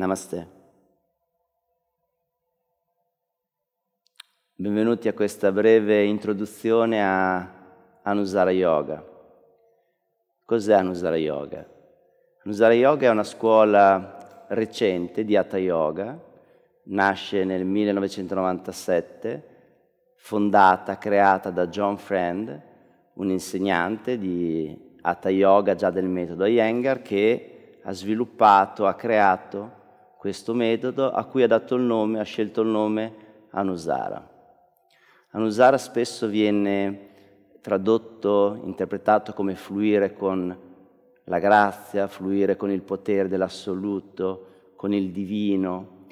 Namaste. Benvenuti a questa breve introduzione a Anusara Yoga. Cos'è Anusara Yoga? Anusara Yoga è una scuola recente di Hatha Yoga, nasce nel 1997, fondata, creata da John Friend, un insegnante di Hatha Yoga già del metodo Iyengar che ha sviluppato, ha creato questo metodo a cui ha dato il nome, ha scelto il nome Anusara. Anusara spesso viene tradotto, interpretato come fluire con la grazia, fluire con il potere dell'assoluto, con il divino.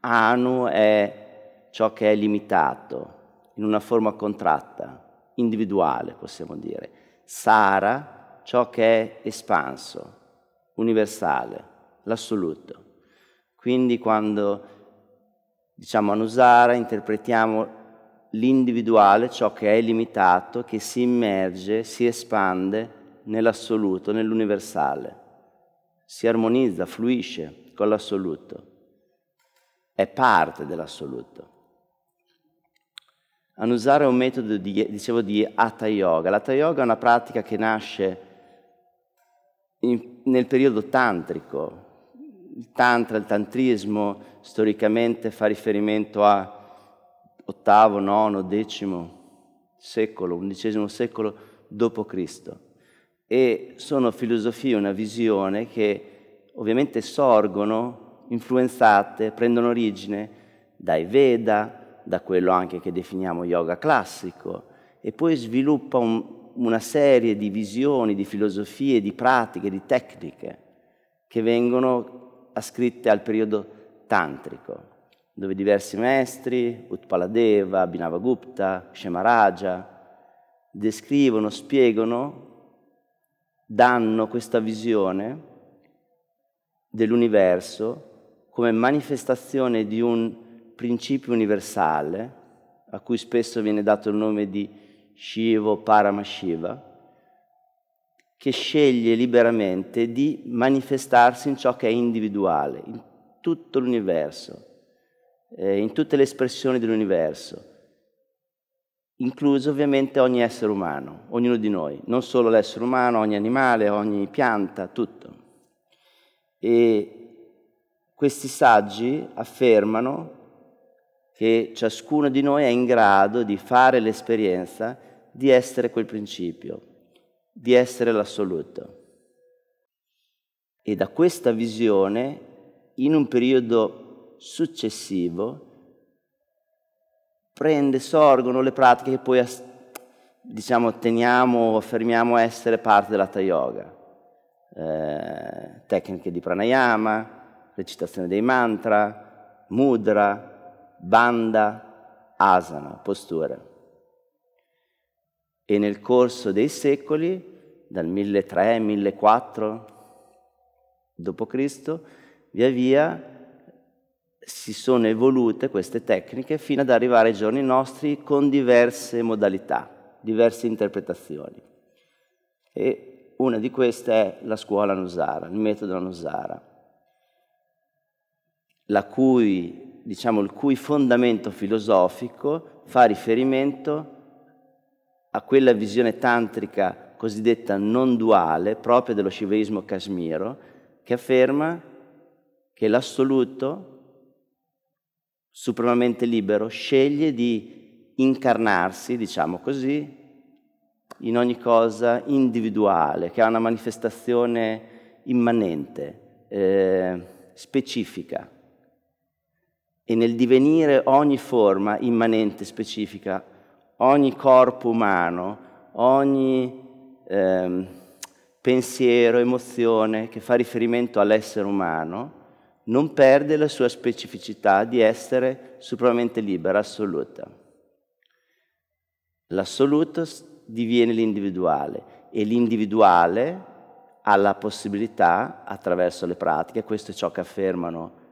Anu è ciò che è limitato, in una forma contratta, individuale possiamo dire. Sara, ciò che è espanso, universale, l'assoluto. Quindi quando diciamo Anusara interpretiamo l'individuale, ciò che è limitato, che si immerge, si espande nell'assoluto, nell'universale, si armonizza, fluisce con l'assoluto, è parte dell'assoluto. Anusara è un metodo, di, dicevo, di Hatha Yoga. L'Hatha Yoga è una pratica che nasce in, nel periodo tantrico, il tantra, il tantrismo storicamente fa riferimento a ottavo, nono, decimo secolo, undicesimo secolo dopo Cristo. E sono filosofie, una visione che ovviamente sorgono, influenzate, prendono origine dai Veda, da quello anche che definiamo yoga classico, e poi sviluppa un, una serie di visioni, di filosofie, di pratiche, di tecniche che vengono ascritte al periodo tantrico, dove diversi maestri, Utpaladeva, Abhinavagupta, Shemaraja, descrivono, spiegano, danno questa visione dell'universo come manifestazione di un principio universale, a cui spesso viene dato il nome di Shivo Paramashiva, che sceglie liberamente di manifestarsi in ciò che è individuale, in tutto l'universo, eh, in tutte le espressioni dell'universo, incluso ovviamente ogni essere umano, ognuno di noi, non solo l'essere umano, ogni animale, ogni pianta, tutto. E questi saggi affermano che ciascuno di noi è in grado di fare l'esperienza di essere quel principio, di essere l'assoluto. E da questa visione, in un periodo successivo, prende, sorgono le pratiche che poi diciamo, teniamo o affermiamo essere parte della yoga. Eh, tecniche di pranayama, recitazione dei mantra, mudra, banda, asana, posture e nel corso dei secoli, dal 1300-1400 d.C., via via si sono evolute queste tecniche fino ad arrivare ai giorni nostri con diverse modalità, diverse interpretazioni. E una di queste è la scuola Nusara, il metodo Nusara, la cui, diciamo, il cui fondamento filosofico fa riferimento a a quella visione tantrica cosiddetta non duale, propria dello shivaismo casmiro, che afferma che l'assoluto supremamente libero sceglie di incarnarsi, diciamo così, in ogni cosa individuale, che ha una manifestazione immanente, eh, specifica. E nel divenire ogni forma immanente, specifica, ogni corpo umano, ogni eh, pensiero, emozione che fa riferimento all'essere umano, non perde la sua specificità di essere supremamente libera, assoluta. L'assoluto diviene l'individuale e l'individuale ha la possibilità, attraverso le pratiche, questo è ciò che affermano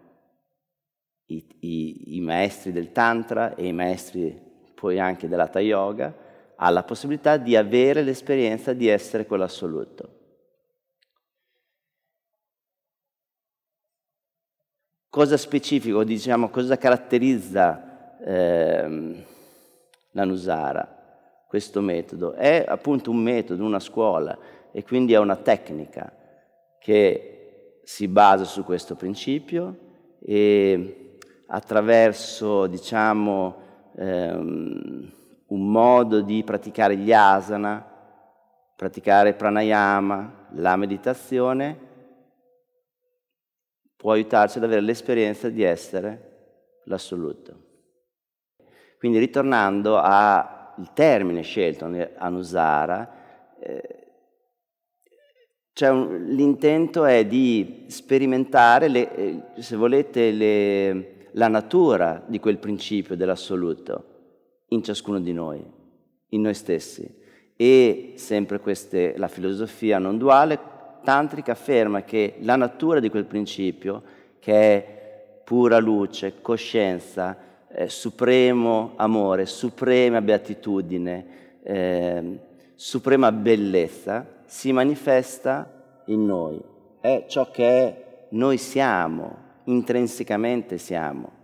i, i, i maestri del Tantra e i maestri poi anche dell'Hatha Yoga, ha la possibilità di avere l'esperienza di essere quell'assoluto. Cosa specifico, diciamo, cosa caratterizza ehm, la Nusara, questo metodo? È appunto un metodo, una scuola, e quindi è una tecnica che si basa su questo principio e attraverso, diciamo, ehm, un modo di praticare gli asana, praticare pranayama, la meditazione, può aiutarci ad avere l'esperienza di essere l'assoluto. Quindi ritornando al termine scelto, anusara, cioè un, l'intento è di sperimentare, le, eh, se volete, le, la natura di quel principio dell'assoluto in ciascuno di noi, in noi stessi. E sempre queste, la filosofia non duale tantrica afferma che la natura di quel principio, che è pura luce, coscienza, eh, supremo amore, suprema beatitudine, eh, suprema bellezza, si manifesta in noi. È ciò che noi siamo, intrinsecamente siamo.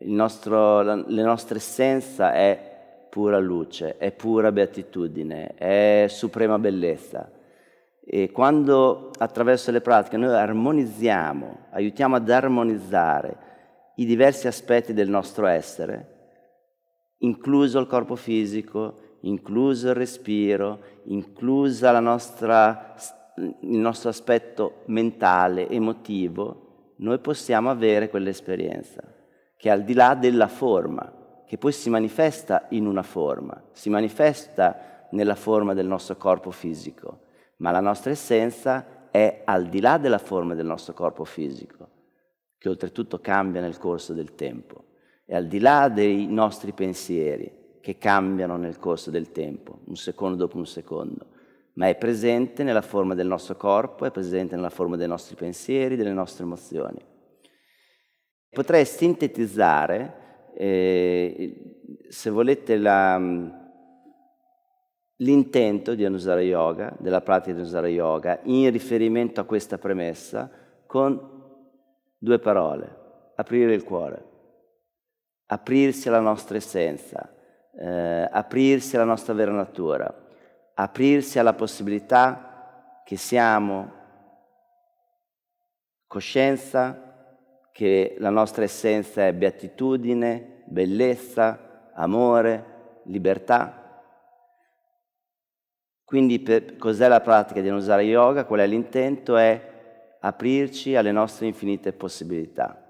Il Nostro, la, la nostra essenza è pura luce, è pura beatitudine, è suprema bellezza. E quando attraverso le pratiche noi armonizziamo, aiutiamo ad armonizzare i diversi aspetti del nostro essere, incluso il corpo fisico, incluso il respiro, inclusa nostra, il nostro aspetto mentale, emotivo, noi possiamo avere quell'esperienza, che è al di là della forma, che poi si manifesta in una forma, si manifesta nella forma del nostro corpo fisico, ma la nostra essenza è al di là della forma del nostro corpo fisico, che oltretutto cambia nel corso del tempo, è al di là dei nostri pensieri, che cambiano nel corso del tempo, un secondo dopo un secondo ma è presente nella forma del nostro corpo, è presente nella forma dei nostri pensieri, delle nostre emozioni. Potrei sintetizzare, eh, se volete, mm, l'intento di Anusara Yoga, della pratica di Anusara Yoga, in riferimento a questa premessa, con due parole, aprire il cuore, aprirsi alla nostra essenza, eh, aprirsi alla nostra vera natura aprirsi alla possibilità che siamo coscienza, che la nostra essenza è beatitudine, bellezza, amore, libertà. Quindi cos'è la pratica di non usare yoga? Qual è l'intento? È aprirci alle nostre infinite possibilità.